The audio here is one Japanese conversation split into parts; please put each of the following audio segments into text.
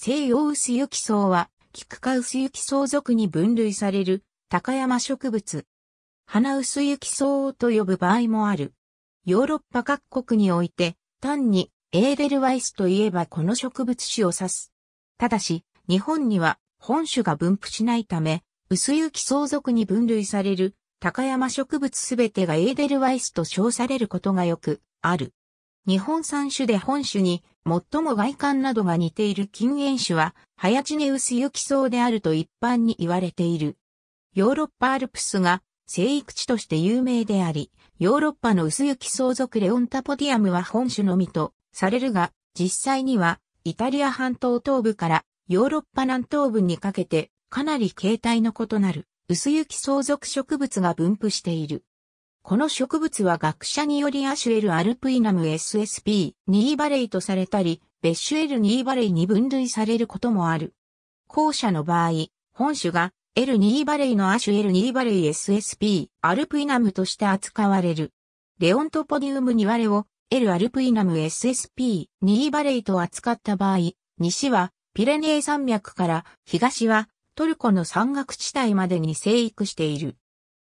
西洋薄雪草は、菊花薄雪草属に分類される、高山植物。花薄雪草と呼ぶ場合もある。ヨーロッパ各国において、単にエーデルワイスといえばこの植物種を指す。ただし、日本には本種が分布しないため、薄雪草属に分類される高山植物すべてがエーデルワイスと称されることがよくある。日本三種で本種に最も外観などが似ている近縁種は、ハヤチネウスユキソウであると一般に言われている。ヨーロッパアルプスが生育地として有名であり、ヨーロッパの薄雪相続レオンタポディアムは本種のみとされるが、実際にはイタリア半島東部からヨーロッパ南東部にかけてかなり形態の異なる薄雪相続植物が分布している。この植物は学者によりアシュエル・アルプイナム SSP、ニーバレイとされたり、ベッシュエル・ニーバレイに分類されることもある。後者の場合、本種が L ニーバレイのアシュエル・ニーバレイ SSP、アルプイナムとして扱われる。レオントポディウム2割を L アルプイナム SSP、ニーバレイと扱った場合、西はピレネー山脈から東はトルコの山岳地帯までに生育している。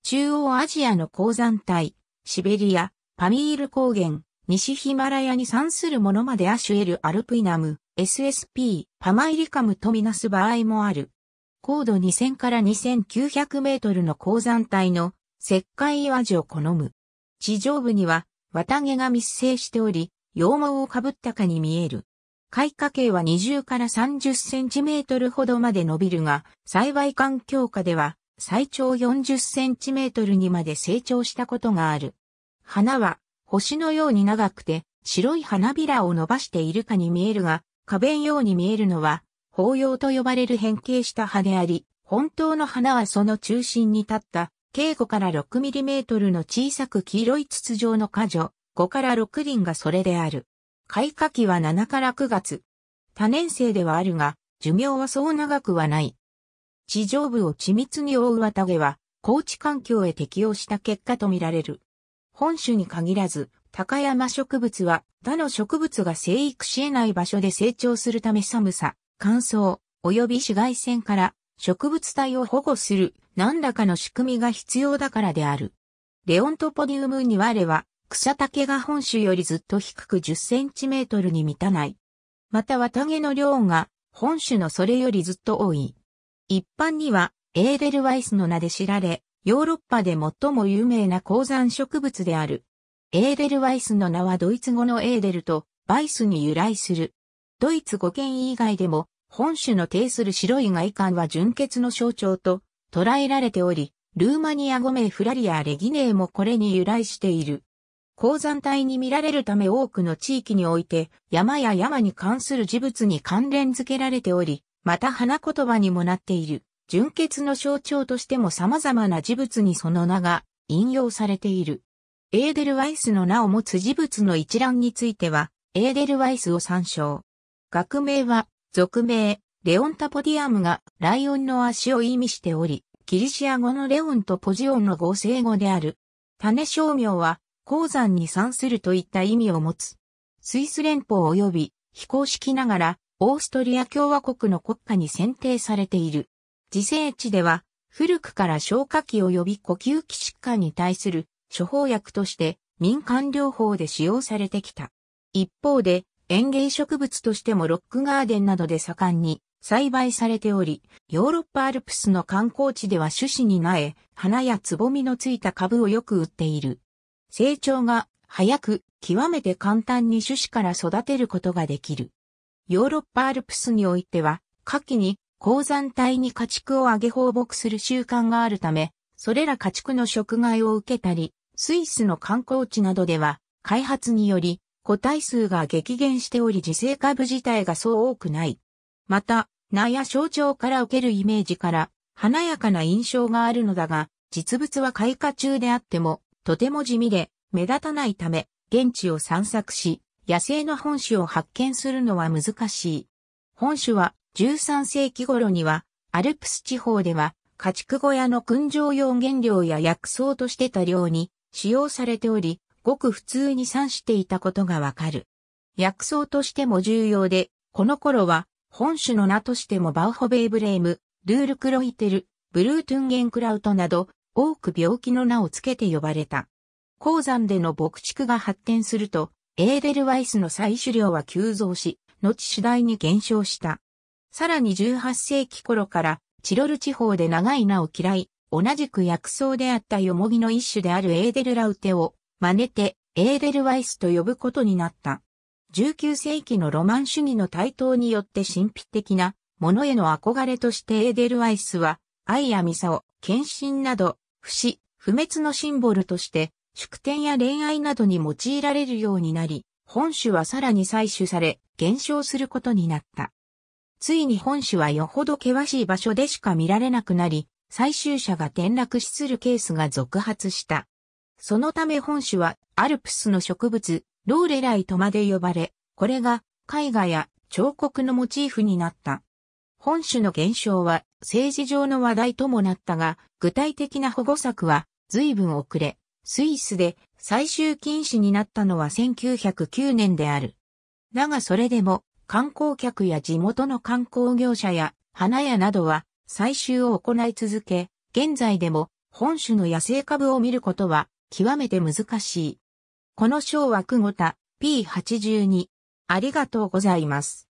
中央アジアの鉱山帯、シベリア、パミール高原、西ヒマラヤに産するものまでアシュエル・アルプイナム、SSP、パマイリカムとみなす場合もある。高度2000から2900メートルの鉱山帯の石灰岩地を好む。地上部には綿毛が密生しており、羊毛をかぶったかに見える。開花径は20から30センチメートルほどまで伸びるが、栽培環境下では最長40センチメートルにまで成長したことがある。花は星のように長くて白い花びらを伸ばしているかに見えるが、花弁ように見えるのは、法葉と呼ばれる変形した葉であり、本当の花はその中心に立った、径5から6ミリメートルの小さく黄色い筒状の果樹、5から6輪がそれである。開花期は7から9月。多年生ではあるが、寿命はそう長くはない。地上部を緻密に覆う綿毛は、高地環境へ適応した結果とみられる。本種に限らず、高山植物は他の植物が生育し得ない場所で成長するため寒さ、乾燥、及び紫外線から植物体を保護する何らかの仕組みが必要だからである。レオントポディウムにれは草丈が本種よりずっと低く10センチメートルに満たない。また綿毛の量が本種のそれよりずっと多い。一般にはエーデルワイスの名で知られ、ヨーロッパで最も有名な鉱山植物である。エーデルワイスの名はドイツ語のエーデルとバイスに由来する。ドイツ語圏以外でも本種の呈する白い外観は純血の象徴と捉えられており、ルーマニア語名フラリア・レギネーもこれに由来している。鉱山帯に見られるため多くの地域において山や山に関する事物に関連付けられており、また花言葉にもなっている、純血の象徴としても様々な事物にその名が引用されている。エーデルワイスの名を持つ事物の一覧については、エーデルワイスを参照。学名は、俗名、レオンタポディアムがライオンの足を意味しており、キリシア語のレオンとポジオンの合成語である。種商名は、鉱山に産するといった意味を持つ。スイス連邦及び非公式ながらオーストリア共和国の国家に選定されている。自生地では、古くから消化器及び呼吸器疾患に対する処方薬として民間療法で使用されてきた。一方で、園芸植物としてもロックガーデンなどで盛んに栽培されており、ヨーロッパアルプスの観光地では種子に苗、花やつぼみのついた株をよく売っている。成長が早く、極めて簡単に種子から育てることができる。ヨーロッパアルプスにおいては、夏季に鉱山帯に家畜をあげ放牧する習慣があるため、それら家畜の食害を受けたり、スイスの観光地などでは、開発により、個体数が激減しており自生株自体がそう多くない。また、名や象徴から受けるイメージから、華やかな印象があるのだが、実物は開花中であっても、とても地味で、目立たないため、現地を散策し、野生の本種を発見するのは難しい。本種は13世紀頃にはアルプス地方では家畜小屋の燻蒸用原料や薬草として多量に使用されており、ごく普通に産していたことがわかる。薬草としても重要で、この頃は本種の名としてもバウホベイブレーム、ルールクロイテル、ブルートゥンゲンクラウトなど多く病気の名をつけて呼ばれた。鉱山での牧畜が発展すると、エーデルワイスの採取量は急増し、後次第に減少した。さらに18世紀頃からチロル地方で長い名を嫌い、同じく薬草であったヨモギの一種であるエーデルラウテを真似てエーデルワイスと呼ぶことになった。19世紀のロマン主義の台頭によって神秘的なものへの憧れとしてエーデルワイスは愛やミサオ、献身など、不死、不滅のシンボルとして祝典や恋愛などに用いられるようになり、本種はさらに採取され、減少することになった。ついに本種はよほど険しい場所でしか見られなくなり、採集者が転落死するケースが続発した。そのため本種はアルプスの植物、ローレライトまで呼ばれ、これが絵画や彫刻のモチーフになった。本種の減少は政治上の話題ともなったが、具体的な保護策は随分遅れ、スイスで最終禁止になったのは1909年である。だがそれでも観光客や地元の観光業者や花屋などは採集を行い続け、現在でも本種の野生株を見ることは極めて難しい。この章は久保田 P82。ありがとうございます。